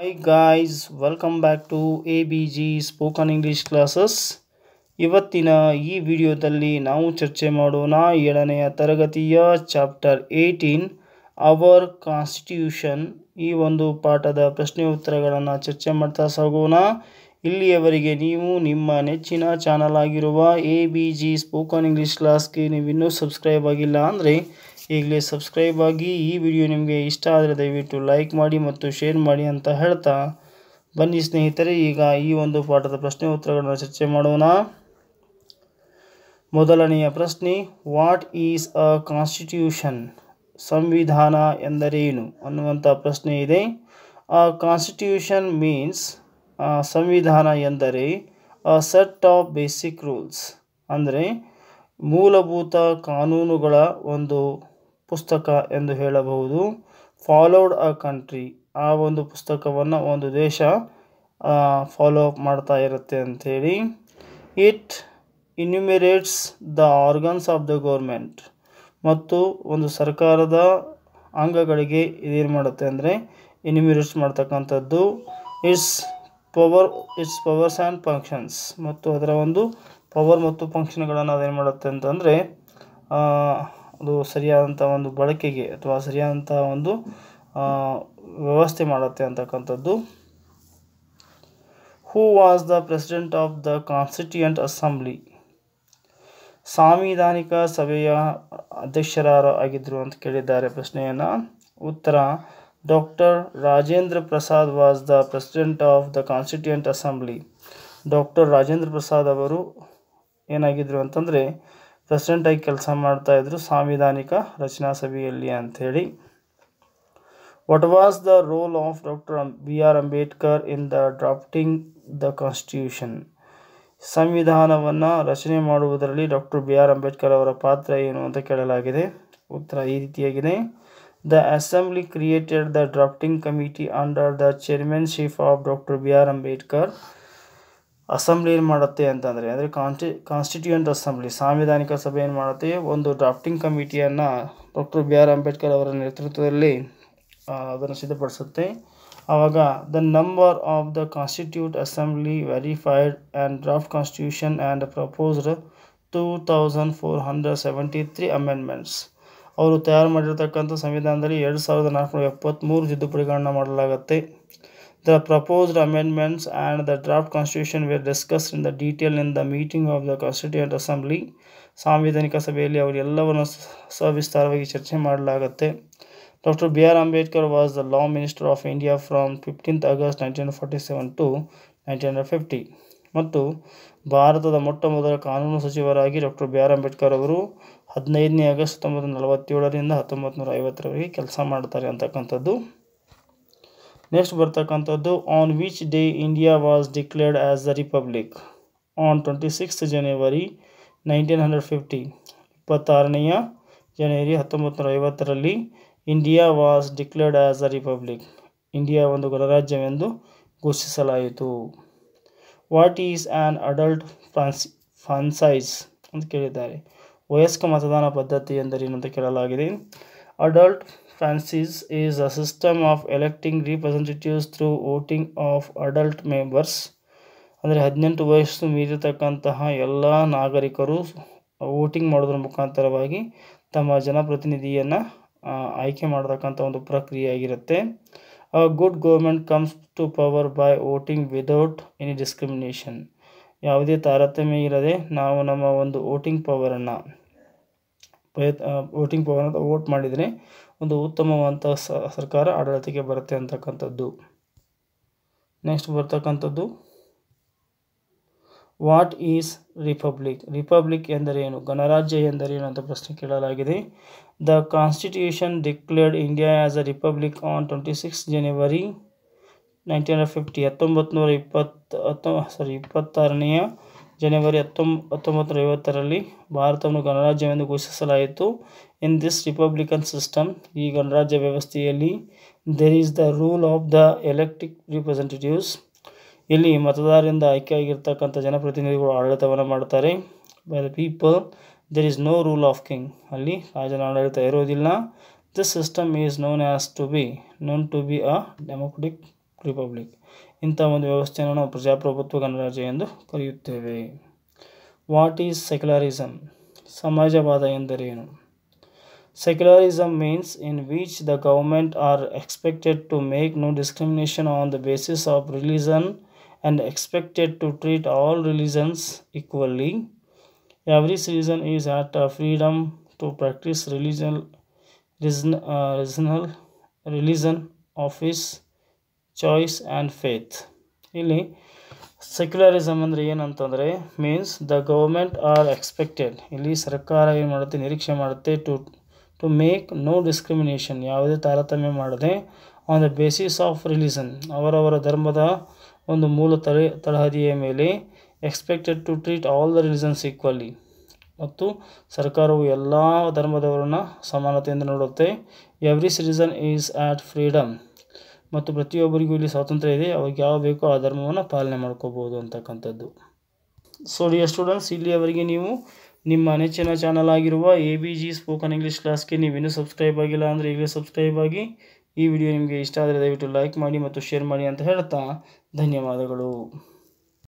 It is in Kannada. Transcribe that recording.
High welcome back to A B G spoken English classes ಇವತ್ತಿನ ಈ ವಿಡಿಯೋದಲ್ಲಿ ನಾವು ಚರ್ಚೆ ಮಾಡೋಣ ಏಳನೆಯ ತರಗತಿಯ ಚಾಪ್ಟರ್ ಏಯ್ಟೀನ್ ಅವರ್ ಕಾನ್ಸ್ಟಿಟ್ಯೂಷನ್ ಈ ಒಂದು ಪಾಠದ ಪ್ರಶ್ನೆ ಉತ್ತರಗಳನ್ನು ಚರ್ಚೆ ಮಾಡ್ತಾ ಸಾಗೋಣ ಇಲ್ಲಿಯವರೆಗೆ ನೀವು ನಿಮ್ಮ ನೆಚ್ಚಿನ ಚಾನಲ್ ಆಗಿರುವ A B G spoken English ಕ್ಲಾಸ್ಗೆ ನೀವು ಇನ್ನೂ ಸಬ್ಸ್ಕ್ರೈಬ್ ಆಗಿಲ್ಲ ಅಂದರೆ ಈಗಲೇ ಸಬ್ಸ್ಕ್ರೈಬ್ ಆಗಿ ಈ ವಿಡಿಯೋ ನಿಮಗೆ ಇಷ್ಟ ಆದರೆ ದಯವಿಟ್ಟು ಲೈಕ್ ಮಾಡಿ ಮತ್ತು ಶೇರ್ ಮಾಡಿ ಅಂತ ಹೇಳ್ತಾ ಬನ್ನಿ ಸ್ನೇಹಿತರೆ ಈಗ ಈ ಒಂದು ಪಾಠದ ಪ್ರಶ್ನೆ ಉತ್ತರಗಳನ್ನು ಚರ್ಚೆ ಮಾಡೋಣ ಮೊದಲನೆಯ ಪ್ರಶ್ನೆ ವಾಟ್ ಈಸ್ ಅ ಕಾನ್ಸ್ಟಿಟ್ಯೂಷನ್ ಸಂವಿಧಾನ ಎಂದರೇನು ಅನ್ನುವಂಥ ಪ್ರಶ್ನೆ ಇದೆ ಅ ಕಾನ್ಸ್ಟಿಟ್ಯೂಷನ್ ಮೀನ್ಸ್ ಸಂವಿಧಾನ ಎಂದರೆ a set of basic rules ಅಂದರೆ ಮೂಲಭೂತ ಕಾನೂನುಗಳ ಒಂದು ಪುಸ್ತಕ ಎಂದು ಹೇಳಬಹುದು ಫಾಲೋಡ್ ಅ ಕಂಟ್ರಿ ಆ ಒಂದು ಪುಸ್ತಕವನ್ನು ಒಂದು ದೇಶ ಫಾಲೋ ಅಪ್ ಮಾಡ್ತಾ ಇರುತ್ತೆ ಅಂಥೇಳಿ it enumerates the organs of the government ಮತ್ತು ಒಂದು ಸರ್ಕಾರದ ಅಂಗಗಳಿಗೆ ಇದೇನು ಮಾಡುತ್ತೆ ಅಂದರೆ ಇನ್ಯುಮಿರೇಟ್ಸ್ ಮಾಡ್ತಕ್ಕಂಥದ್ದು it's power it's powers and functions ಮತ್ತು ಅದರ ಒಂದು ಪವರ್ ಮತ್ತು ಫಂಕ್ಷನ್ಗಳನ್ನು ಅದೇನು ಮಾಡುತ್ತೆ ಅಂತಂದರೆ ಅದು ಸರಿಯಾದಂಥ ಒಂದು ಬಳಕೆಗೆ ಅಥವಾ ಸರಿಯಾದಂಥ ಒಂದು ವ್ಯವಸ್ಥೆ ಮಾಡುತ್ತೆ ಅಂತಕ್ಕಂಥದ್ದು who was the president of the constituent assembly ಸಾಂವಿಧಾನಿಕ ಸಭೆಯ ಅಧ್ಯಕ್ಷರಾರು ಆಗಿದ್ದರು ಅಂತ ಕೇಳಿದ್ದಾರೆ ಪ್ರಶ್ನೆಯನ್ನು ಉತ್ತರ doctor Rajendra Prasad was the president of the constituent assembly doctor Rajendra Prasad ಅವರು ಏನಾಗಿದ್ದರು ಅಂತಂದರೆ ಪ್ರೆಸಿಡೆಂಟಾಗಿ ಕೆಲಸ ಮಾಡ್ತಾ ಇದ್ರು ಸಾಂವಿಧಾನಿಕ ರಚನಾ ಸಭೆಯಲ್ಲಿ ಅಂಥೇಳಿ what was the role of doctor B R Ambedkar in the drafting the constitution ಸಂವಿಧಾನವನ್ನು ರಚನೆ ಮಾಡುವುದರಲ್ಲಿ ಡಾಕ್ಟರ್ ಬಿ ಆರ್ ಅಂಬೇಡ್ಕರ್ ಅವರ ಪಾತ್ರ ಏನು ಅಂತ ಕೇಳಲಾಗಿದೆ ಉತ್ತರ ಈ ರೀತಿಯಾಗಿದೆ the assembly created the drafting committee under the chairmanship of doctor B R Ambedkar assembly ಏನು ಮಾಡುತ್ತೆ ಅಂತಂದರೆ ಅಂದರೆ ಕಾನ್ಸ್ಟಿ ಕಾನ್ಸ್ಟಿಟ್ಯೂಯೆಂಟ್ ಅಸೆಂಬ್ಲಿ ಸಾಂವಿಧಾನಿಕ ಸಭೆ ಏನು ಮಾಡುತ್ತೆ ಒಂದು ಡ್ರಾಫ್ಟಿಂಗ್ ಕಮಿಟಿಯನ್ನು ಡಾಕ್ಟರ್ ಬಿ ಆರ್ ಅಂಬೇಡ್ಕರ್ ಅವರ ನೇತೃತ್ವದಲ್ಲಿ ಅದನ್ನು ಸಿದ್ಧಪಡಿಸುತ್ತೆ ಆವಾಗ the number of the constituent assembly verified and draft constitution and proposed two thousand four hundred seventy three amendments ಅವರು ತಯಾರು ಮಾಡಿರತಕ್ಕಂಥ ಸಂವಿಧಾನದಲ್ಲಿ ಎರಡು ಸಾವಿರದ ನಾಲ್ಕುನೂರ ಎಪ್ಪತ್ತ್ಮೂರು ತಿದ್ದುಪಡಿಗಳನ್ನು ಮಾಡಲಾಗುತ್ತೆ The proposed amendments and the draft constitution were discussed in the detail in the meeting of the Constituent Assembly. ಸಾಂವಿಧಾನಿಕ ಸಭೆಯಲ್ಲಿ ಅವರೆಲ್ಲವನ್ನು ಸವಿಸ್ತಾರವಾಗಿ ಚರ್ಚೆ ಮಾಡಲಾಗುತ್ತೆ doctor B R Ambedkar was the law minister of India from fifteenth August nineteen forty seven to nineteen hundred fifty ಮತ್ತು ಭಾರತದ ಮೊಟ್ಟ ಮೊದಲ ಕಾನೂನು ಸಚಿವರಾಗಿ ಡಾಕ್ಟರ್ ಬಿ ಆರ್ ಅಂಬೇಡ್ಕರ್ ಅವರು ಹದಿನೈದನೇ ಆಗಸ್ಟ್ ಹತ್ತೊಂಬತ್ತು ನಲವತ್ತೇಳರಿಂದ ಹತ್ತೊಂಬತ್ತು ನೂರ ಐವತ್ತರವರೆಗೆ ಕೆಲಸ ಮಾಡ್ತಾರೆ ಅಂತಕ್ಕಂಥದ್ದು ನೆಕ್ಸ್ಟ್ ಬರ್ತಕ್ಕಂಥದ್ದು on which day India was declared as the republic on twenty six January nineteen hundred fifty ಇಪ್ಪತ್ತಾರನೆಯ ಜನವರಿ ಹತ್ತೊಂಬತ್ತು ನೂರ ಐವತ್ತರಲ್ಲಿ India was declared as a republic India ಒಂದು ಗಣರಾಜ್ಯವೆಂದು ಘೋಷಿಸಲಾಯಿತು what is an adult France franchise ಅಂತ ಕೇಳಿದ್ದಾರೆ ವಯಸ್ಕ ಮತದಾನ ಪದ್ಧತಿ ಎಂದರೇನು ಅಂತ ಕೇಳಲಾಗಿದೆ adult franchise is a system of electing representatives through voting of adult members ಅಂದರೆ ಹದಿನೆಂಟು ವಯಸ್ಸು ಮೀರಿರ್ತಕ್ಕಂತಹ ಎಲ್ಲ ನಾಗರಿಕರು ವೋಟಿಂಗ್ ಮಾಡೋದ್ರ ಮುಖಾಂತರವಾಗಿ ತಮ್ಮ ಜನಪ್ರತಿನಿಧಿಯನ್ನು ಆಯ್ಕೆ ಮಾಡತಕ್ಕಂಥ ಒಂದು ಪ್ರಕ್ರಿಯೆ ಆಗಿರುತ್ತೆ good government comes to power by voting without any discrimination ಯಾವುದೇ ತಾರತಮ್ಯ ಇರದೆ ನಾವು ನಮ್ಮ ಒಂದು ವೋಟಿಂಗ್ ಪವರನ್ನು ಪ್ರಯತ್ನ ವೋಟಿಂಗ್ ಪವರ್ ವೋಟ್ ಮಾಡಿದರೆ ಒಂದು ಉತ್ತಮವಂತ ಸರ್ಕಾರ ಆಡಳಿತಕ್ಕೆ ಬರುತ್ತೆ ಅಂತಕ್ಕಂಥದ್ದು ನೆಕ್ಸ್ಟ್ ಬರ್ತಕ್ಕಂಥದ್ದು ವಾಟ್ ಈಸ್ ರಿಪಬ್ಲಿಕ್ ರಿಪಬ್ಲಿಕ್ ಎಂದರೇನು ಗಣರಾಜ್ಯ ಎಂದರೇನು ಅಂತ ಪ್ರಶ್ನೆ ಕೇಳಲಾಗಿದೆ the constitution declared India as a republic on twenty six January nineteen fifty ಹತ್ತೊಂಬತ್ತು ನೂರ ಇಪ್ಪತ್ತು ಹತ್ತೊ ಸಾರಿ ಇಪ್ಪತ್ತಾರನೆಯ ಜನವರಿ ಹತ್ತೊಂಬ ಹತ್ತೊಂಬತ್ತು ಐವತ್ತರಲ್ಲಿ ಭಾರತವನ್ನು ಗಣರಾಜ್ಯವೆಂದು ಘೋಷಿಸಲಾಯಿತು ಇನ್ ದಿಸ್ ರಿಪಬ್ಲಿಕನ್ ಸಿಸ್ಟಮ್ ಈ ಗಣರಾಜ್ಯ ವ್ಯವಸ್ಥೆಯಲ್ಲಿ there is the rule of the elected representatives ಇಲ್ಲಿ ಮತದಾರರಿಂದ ಆಯ್ಕೆಯಾಗಿರ್ತಕ್ಕಂಥ ಜನಪ್ರತಿನಿಧಿಗಳು ಆಡಳಿತವನ್ನು ಮಾಡ್ತಾರೆ by the people there is no rule of king ಅಲ್ಲಿ ರಾಜನ ಆಡಳಿತ ಇರೋದಿಲ್ಲ this system is known as to be known to be a democratic republic इंत वो व्यवस्थे ना प्रजाप्रभुत्व गणराज्य करिये वाट सेक्युलाम समाजवाद secularism mean in which the government are expected to make no discrimination on the basis of region and expected to treat all religion equally every religion is at freedom to practice religion religion religion of his choice and faith ಇಲ್ಲಿ ಸೆಕ್ಯುಲರಿಸಮ್ ಅಂದರೆ ಏನಂತಂದರೆ means the government are expected ಇಲ್ಲಿ ಸರ್ಕಾರ ಏನು ಮಾಡುತ್ತೆ ನಿರೀಕ್ಷೆ ಮಾಡುತ್ತೆ to to make no discrimination ಯಾವುದೇ ತಾರತಮ್ಯ ಮಾಡದೆ on the basis of religion ಅವರವರ ಧರ್ಮದ ಒಂದು ಮೂಲ ತಳ ತಳಹದಿಯ ಮೇಲೆ expected to treat all the religions equally ಮತ್ತು ಸರ್ಕಾರವು ಎಲ್ಲ ಧರ್ಮದವರನ್ನ ಸಮಾನತೆಯಿಂದ ನೋಡುತ್ತೆ every citizen is at freedom ಮತ್ತು ಪ್ರತಿಯೊಬ್ಬರಿಗೂ ಇಲ್ಲಿ ಸ್ವಾತಂತ್ರ್ಯ ಇದೆ ಅವ್ರಿಗೆ ಯಾವ ಬೇಕೋ ಆ ಧರ್ಮವನ್ನು ಪಾಲನೆ ಮಾಡ್ಕೋಬೋದು ಅಂತಕ್ಕಂಥದ್ದು ಸೊ ಡಿಯರ್ ಸ್ಟೂಡೆಂಟ್ಸ್ ಇಲ್ಲಿಯವರೆಗೆ ನೀವು ನಿಮ್ಮ ನೆಚ್ಚಿನ ಚಾನಲ್ ಆಗಿರುವ A B G spoken English ಕ್ಲಾಸ್ಗೆ ಇನ್ನೂ ಸಬ್ಸ್ಕ್ರೈಬ್ ಆಗಿಲ್ಲ ಅಂದರೆ ಈಗಲೇ ಸಬ್ಸ್ಕ್ರೈಬ್ ಆಗಿ ಈ ವಿಡಿಯೋ ನಿಮಗೆ ಇಷ್ಟ ಆದರೆ ದಯವಿಟ್ಟು ಲೈಕ್ ಮಾಡಿ ಮತ್ತು ಶೇರ್ ಮಾಡಿ ಅಂತ ಹೇಳ್ತಾ ಧನ್ಯವಾದಗಳು